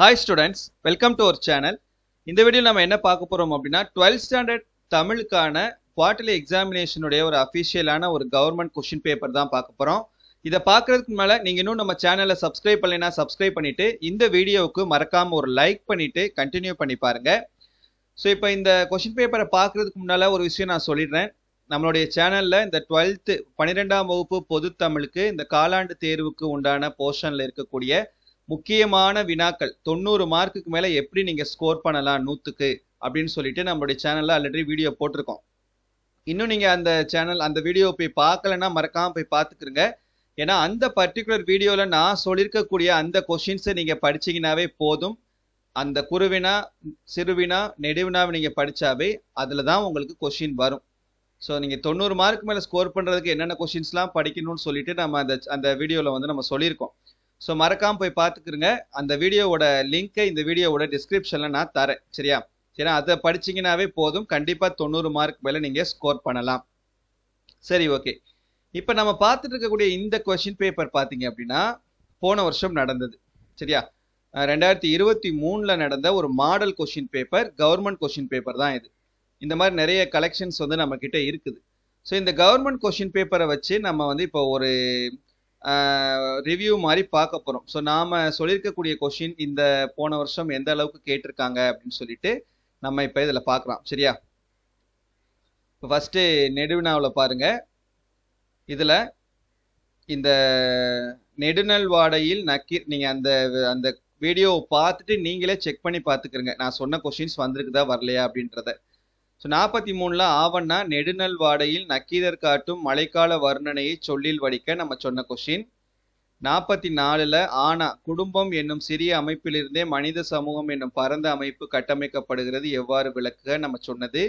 hi students welcome to our channel இந்த video நம்ம என்ன பார்க்க போகிறோம் அப்படின்னா டுவெல்த் ஸ்டாண்டர்ட் தமிழுக்கான குவார்டர்லி எக்ஸாமினேஷனுடைய ஒரு அஃபிஷியலான ஒரு கவர்மெண்ட் கொஷின் பேப்பர் தான் பார்க்க போகிறோம் இதை பார்க்குறதுக்கு மேலே நீங்கள் இன்னும் நம்ம சேனலை சப்ஸ்கிரைப் பண்ணலைன்னா சப்ஸ்கிரைப் பண்ணிவிட்டு இந்த வீடியோவுக்கு மறக்காமல் ஒரு லைக் பண்ணிவிட்டு கண்டினியூ பண்ணி பாருங்கள் ஸோ இப்போ இந்த கொஷின் பேப்பரை பார்க்குறதுக்கு முன்னால் ஒரு விஷயம் நான் சொல்லிடுறேன் நம்மளுடைய சேனலில் இந்த டுவெல்த்து பன்னிரெண்டாம் வகுப்பு பொது தமிழுக்கு இந்த காலாண்டு தேர்வுக்கு உண்டான போர்ஷனில் இருக்கக்கூடிய முக்கியமான வினாக்கள் தொண்ணூறு மார்க்குக்கு மேலே எப்படி நீங்கள் ஸ்கோர் பண்ணலாம் நூற்றுக்கு அப்படின்னு சொல்லிட்டு நம்மளுடைய சேனலில் ஆல்ரெடி வீடியோ போட்டிருக்கோம் இன்னும் நீங்கள் அந்த சேனல் அந்த வீடியோ போய் பார்க்கலன்னா மறக்காமல் போய் பார்த்துக்கிருங்க ஏன்னா அந்த பர்டிகுலர் வீடியோவில் நான் சொல்லியிருக்கக்கூடிய அந்த கொஷின்ஸை நீங்கள் படிச்சிங்கனாவே போதும் அந்த குருவினா சிறுவினா நெடுவினாவை நீங்கள் படித்தாவே அதில் தான் உங்களுக்கு கொஷின் வரும் ஸோ நீங்கள் தொண்ணூறு மார்க் மேலே ஸ்கோர் பண்ணுறதுக்கு என்னென்ன கொஷின்ஸ்லாம் படிக்கணும்னு சொல்லிட்டு நம்ம அந்த அந்த வீடியோவில் வந்து நம்ம சொல்லியிருக்கோம் ஸோ மறக்காமல் போய் பார்த்துக்குருங்க அந்த வீடியோவோட லிங்க்கை இந்த வீடியோவோட டிஸ்கிரிப்ஷனில் நான் தரேன் சரியா சரியா அதை படிச்சிங்கனாவே போதும் கண்டிப்பாக தொண்ணூறு மார்க் மேலே நீங்கள் ஸ்கோர் பண்ணலாம் சரி ஓகே இப்போ நம்ம பார்த்துட்டு இருக்கக்கூடிய இந்த கொஷின் பேப்பர் பார்த்தீங்க அப்படின்னா போன வருஷம் நடந்தது சரியா ரெண்டாயிரத்தி இருபத்தி மூணில் நடந்த ஒரு model question paper government question paper தான் இது இந்த மாதிரி நிறைய கலெக்ஷன்ஸ் வந்து நம்மக்கிட்ட இருக்குது ஸோ இந்த கவர்மெண்ட் கொஷின் பேப்பரை வச்சு நம்ம வந்து இப்போ ஒரு ரிவ்யூ மாதிரி பார்க்க போகிறோம் ஸோ நாம் சொல்லியிருக்கக்கூடிய கொஷின் இந்த போன வருஷம் எந்த அளவுக்கு கேட்டிருக்காங்க அப்படின்னு சொல்லிட்டு நம்ம இப்போ இதில் பார்க்கலாம் சரியா இப்போ ஃபஸ்ட்டு நெடுவினாவில் பாருங்கள் இதில் இந்த நெடுநல் வாடையில் நக்கி நீங்கள் அந்த அந்த வீடியோவை பார்த்துட்டு நீங்களே செக் பண்ணி பார்த்துக்கிறங்க நான் சொன்ன கொஷின்ஸ் வந்திருக்குதா வரலையா அப்படின்றத ஸோ நாற்பத்தி மூணில் ஆவண்ணா நெடுநல் வாடையில் நக்கீதர் காட்டும் மழைக்கால வர்ணனையை சொல்லில் வடிக்க நம்ம சொன்ன கொஷின் நாற்பத்தி நாலில் ஆனா குடும்பம் என்னும் சிறிய அமைப்பிலிருந்தே மனித சமூகம் என்னும் பரந்த அமைப்பு கட்டமைக்கப்படுகிறது எவ்வாறு விளக்குக நம்ம சொன்னது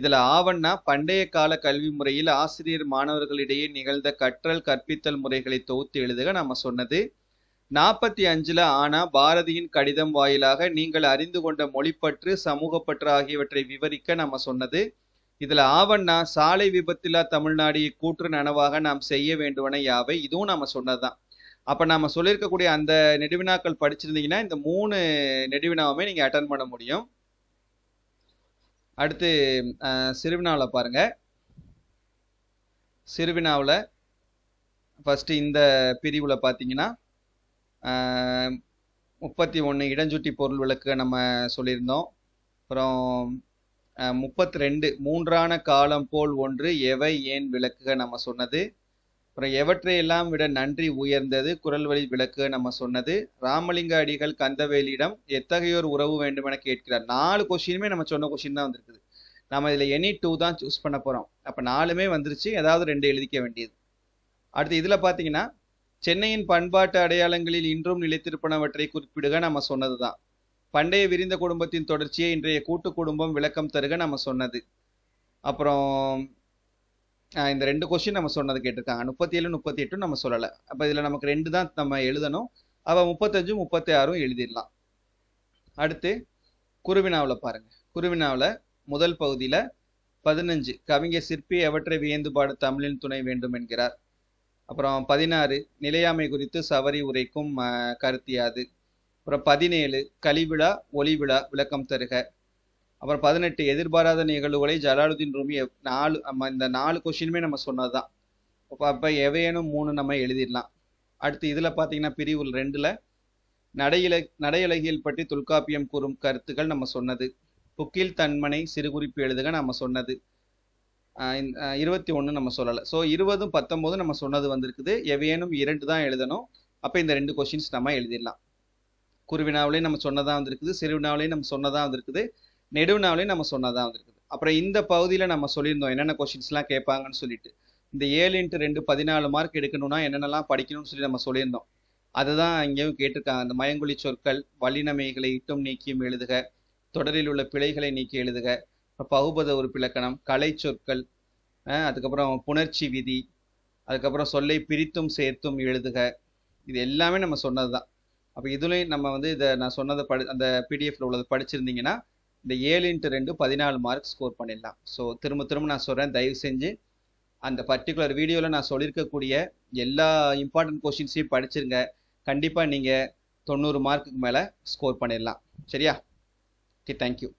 இதில் ஆவண்ணா பண்டைய கால கல்வி முறையில் ஆசிரியர் மாணவர்களிடையே நிகழ்ந்த கற்றல் கற்பித்தல் முறைகளை தொகுத்து எழுதுக நம்ம சொன்னது நாற்பத்தி அஞ்சுல ஆனா பாரதியின் கடிதம் வாயிலாக நீங்கள் அறிந்து கொண்ட மொழிப்பற்று சமூகப்பற்று ஆகியவற்றை விவரிக்க நம்ம சொன்னது இதுல ஆவண்ணா சாலை விபத்தில் தமிழ்நாடு கூற்று நனவாக நாம் செய்ய வேண்டுவன யாவை இதுவும் நாம சொன்னதுதான் அப்ப நாம சொல்லியிருக்கக்கூடிய அந்த நெடுவினாக்கள் படிச்சிருந்தீங்கன்னா இந்த மூணு நெடுவினாவுமே நீங்க அட்டன் பண்ண முடியும் அடுத்து சிறுவினாவில் பாருங்க சிறுவினாவில் ஃபஸ்ட்டு இந்த பிரிவில் பார்த்தீங்கன்னா முப்பத்தி ஒன்று இடஞ்சுட்டி பொருள் விளக்கு நம்ம சொல்லியிருந்தோம் அப்புறம் முப்பத்தி ரெண்டு மூன்றான காலம் போல் ஒன்று எவை ஏன் விளக்குக நம்ம சொன்னது அப்புறம் எவற்றையெல்லாம் விட நன்றி உயர்ந்தது குரல் வழி விளக்கு நம்ம சொன்னது ராமலிங்க அடிகள் கந்தவேலியிடம் எத்தகையோர் உறவு வேண்டும் என கேட்கிறார் நாலு கொஷினுமே நம்ம சொன்ன கொஷின் தான் வந்திருக்குது நம்ம இதில் எனி டூ தான் சூஸ் பண்ண போகிறோம் அப்போ நாலுமே வந்துருச்சு ஏதாவது ரெண்டு எழுதிக்க வேண்டியது அடுத்து இதில் பார்த்தீங்கன்னா சென்னையின் பண்பாட்டு அடையாளங்களில் இன்றும் நிலைத்திருப்பனவற்றை குறிப்பிடுக நம்ம சொன்னதுதான் பண்டைய விரிந்த குடும்பத்தின் தொடர்ச்சியை இன்றைய கூட்டு குடும்பம் விளக்கம் தருக நம்ம சொன்னது அப்புறம் இந்த ரெண்டு கொஸ்டின் நம்ம சொன்னது கேட்டிருக்காங்க முப்பத்தி ஏழு முப்பத்தி எட்டும் நம்ம சொல்லலை அப்போ இதில் நமக்கு ரெண்டு தான் நம்ம எழுதணும் அவள் முப்பத்தஞ்சும் முப்பத்தி ஆறும் எழுதிடலாம் அடுத்து குருவினாவில் பாருங்கள் குருவினாவில் முதல் பகுதியில் பதினஞ்சு கவிஞர் சிற்பி எவற்றை வியந்து பாடு தமிழின் துணை வேண்டும் என்கிறார் அப்புறம் பதினாறு நிலையாமை குறித்து சவரி உரைக்கும் கருத்தியாது அப்புறம் பதினேழு கலிவிழா ஒளிவிழா விளக்கம் தருக அப்புறம் பதினெட்டு எதிர்பாராத நிகழ்வுகளை ஜலாலுதீன் ரூமி நாலு நம்ம இந்த நாலு கொஷினுமே நம்ம சொன்னதுதான் இப்போ அப்போ எவையேனும் மூணு நம்ம எழுதிடலாம் அடுத்து இதில் பார்த்தீங்கன்னா பிரிவு ரெண்டில் நடையில நடையலகியல் பற்றி தொல்காப்பியம் கூறும் கருத்துக்கள் நம்ம சொன்னது புக்கில் தன்மனை சிறுகுறிப்பு எழுதுக நம்ம சொன்னது இருபத்தி ஒன்று நம்ம சொல்லலை ஸோ இருபதும் பத்தொம்போதும் நம்ம சொன்னது வந்திருக்குது எவையேனும் இரண்டு தான் எழுதணும் அப்போ இந்த ரெண்டு கொஷின்ஸ் நம்ம எழுதிடலாம் குருவினாவிலையும் நம்ம சொன்னதாக வந்திருக்குது சிறுவினாவிலையும் நம்ம சொன்னதாக வந்திருக்குது நெடுவினாவிலையும் நம்ம சொன்னதாக வந்திருக்குது அப்புறம் இந்த பகுதியில் நம்ம சொல்லியிருந்தோம் என்னென்ன கொஷின்ஸ்லாம் கேட்பாங்கன்னு சொல்லிட்டு இந்த ஏழு இன்ட்டு ரெண்டு பதினாலு மார்க் எடுக்கணும்னா என்னென்னலாம் படிக்கணும்னு சொல்லி நம்ம சொல்லியிருந்தோம் அதுதான் இங்கேயும் கேட்டிருக்காங்க அந்த மயங்குழி சொற்கள் வல்லினமைகளை இட்டும் நீக்கியும் எழுதுக தொடரில் உள்ள பிழைகளை நீக்கி எழுதுக பகுபத உறுப்பிலக்கணம் கலை சொற்கள் அதுக்கப்புறம் புணர்ச்சி விதி அதுக்கப்புறம் சொல்லை பிரித்தும் சேர்த்தும் எழுதுக இது எல்லாமே நம்ம சொன்னது தான் அப்போ இதுலேயும் நம்ம வந்து இதை நான் சொன்னதை படி அந்த பிடிஎஃப்ல உள்ளதை படிச்சிருந்தீங்கன்னா இந்த ஏழு இன்ட்டு ரெண்டு பதினாலு மார்க் ஸ்கோர் பண்ணிடலாம் ஸோ திரும்ப திரும்ப நான் சொல்கிறேன் தயவு செஞ்சு அந்த பர்டிகுலர் வீடியோவில் நான் சொல்லியிருக்கக்கூடிய எல்லா இம்பார்ட்டன்ட் கொஷின்ஸையும் படிச்சிருங்க கண்டிப்பாக நீங்கள் தொண்ணூறு மார்க்குக்கு மேலே ஸ்கோர் பண்ணிடலாம் சரியா ஓகே தேங்க்யூ